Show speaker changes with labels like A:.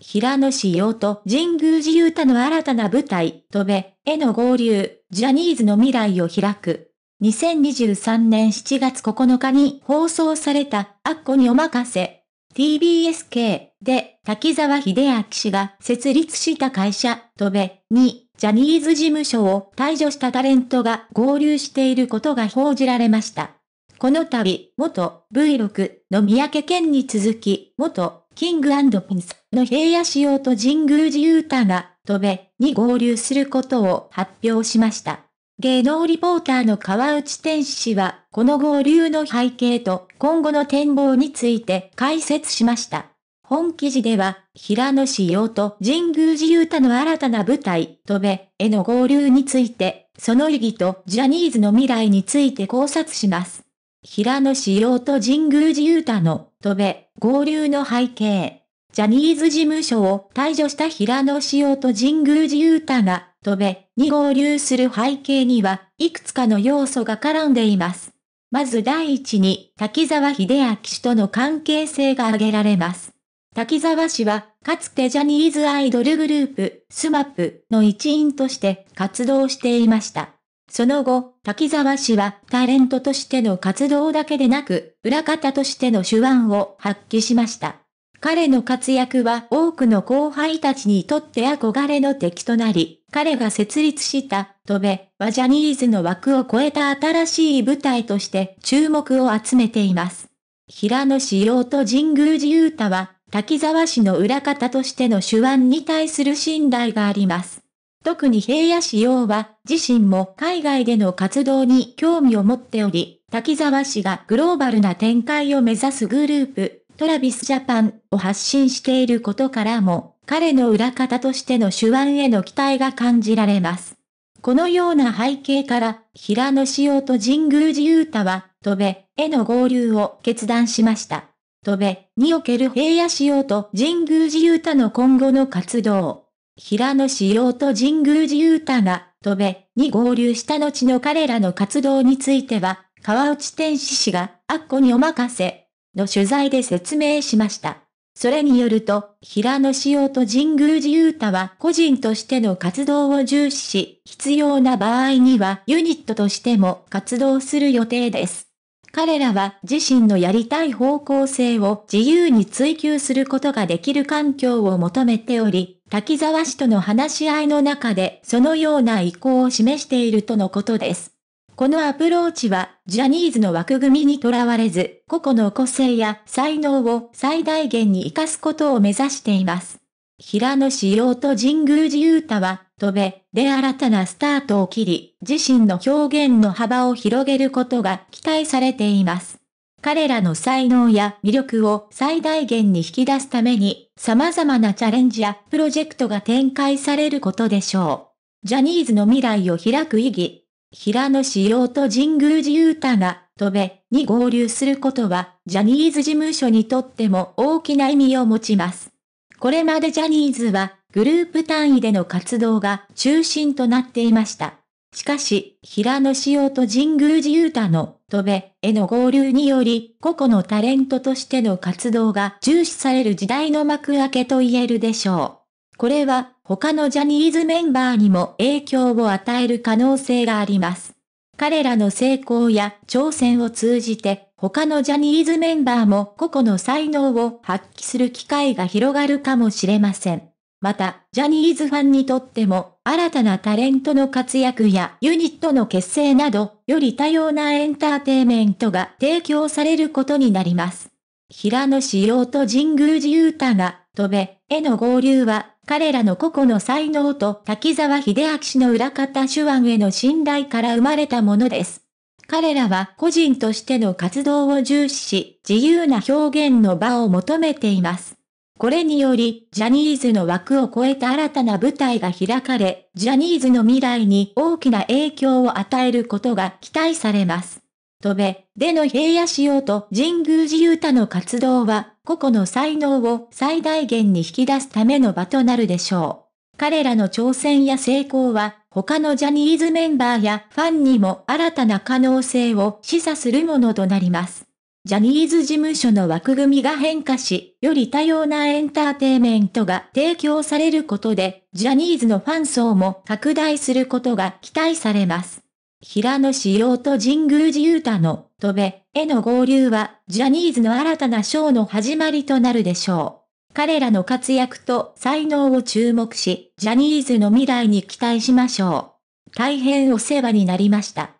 A: 平野紫耀と神宮寺う太の新たな舞台、飛べ、への合流、ジャニーズの未来を開く。2023年7月9日に放送された、アッコにお任せ。TBSK で、滝沢秀明氏が設立した会社、飛べ、に、ジャニーズ事務所を退場したタレントが合流していることが報じられました。この度、元 V6 の三宅健に続き、元キングピンスの平野仕様と神宮寺勇太が、戸部に合流することを発表しました。芸能リポーターの川内天使は、この合流の背景と今後の展望について解説しました。本記事では、平野仕様と神宮寺勇太の新たな舞台、戸部への合流について、その意義とジャニーズの未来について考察します。平野紫耀と神宮寺勇太の戸部、合流の背景。ジャニーズ事務所を退場した平野紫耀と神宮寺勇太が戸部、に合流する背景にはいくつかの要素が絡んでいます。まず第一に滝沢秀明氏との関係性が挙げられます。滝沢氏は、かつてジャニーズアイドルグループ、スマップの一員として活動していました。その後、滝沢氏はタレントとしての活動だけでなく、裏方としての手腕を発揮しました。彼の活躍は多くの後輩たちにとって憧れの敵となり、彼が設立した、戸部はジャニーズの枠を超えた新しい舞台として注目を集めています。平野志陽と神宮寺勇太は、滝沢氏の裏方としての手腕に対する信頼があります。特に平野紫耀は自身も海外での活動に興味を持っており、滝沢氏がグローバルな展開を目指すグループ、トラビスジャパンを発信していることからも、彼の裏方としての手腕への期待が感じられます。このような背景から、平野紫耀と神宮寺雄太は、戸部への合流を決断しました。戸部における平野紫耀と神宮寺雄太の今後の活動。平野紫耀と神宮寺勇太が、飛べ、に合流した後の彼らの活動については、川内天使氏が、アッコにお任せ、の取材で説明しました。それによると、平野紫耀と神宮寺勇太は個人としての活動を重視し、必要な場合にはユニットとしても活動する予定です。彼らは自身のやりたい方向性を自由に追求することができる環境を求めており、滝沢氏との話し合いの中でそのような意向を示しているとのことです。このアプローチは、ジャニーズの枠組みにとらわれず、個々の個性や才能を最大限に活かすことを目指しています。平野志陽と神宮寺勇太は、飛べ、で新たなスタートを切り、自身の表現の幅を広げることが期待されています。彼らの才能や魅力を最大限に引き出すために、様々なチャレンジやプロジェクトが展開されることでしょう。ジャニーズの未来を開く意義。平野志陽と神宮寺勇太が、戸部に合流することは、ジャニーズ事務所にとっても大きな意味を持ちます。これまでジャニーズは、グループ単位での活動が中心となっていました。しかし、平野紫耀と神宮寺勇太の、戸部への合流により、個々のタレントとしての活動が重視される時代の幕開けと言えるでしょう。これは、他のジャニーズメンバーにも影響を与える可能性があります。彼らの成功や挑戦を通じて、他のジャニーズメンバーも個々の才能を発揮する機会が広がるかもしれません。また、ジャニーズファンにとっても、新たなタレントの活躍やユニットの結成など、より多様なエンターテイメントが提供されることになります。平野志陽と神宮寺勇太が、飛べ、への合流は、彼らの個々の才能と滝沢秀明氏の裏方手腕への信頼から生まれたものです。彼らは個人としての活動を重視し、自由な表現の場を求めています。これにより、ジャニーズの枠を超えた新たな舞台が開かれ、ジャニーズの未来に大きな影響を与えることが期待されます。戸部での平野仕様と神宮寺雄太の活動は、個々の才能を最大限に引き出すための場となるでしょう。彼らの挑戦や成功は、他のジャニーズメンバーやファンにも新たな可能性を示唆するものとなります。ジャニーズ事務所の枠組みが変化し、より多様なエンターテイメントが提供されることで、ジャニーズのファン層も拡大することが期待されます。平野志陽と神宮寺勇太の戸べへの合流は、ジャニーズの新たなショーの始まりとなるでしょう。彼らの活躍と才能を注目し、ジャニーズの未来に期待しましょう。大変お世話になりました。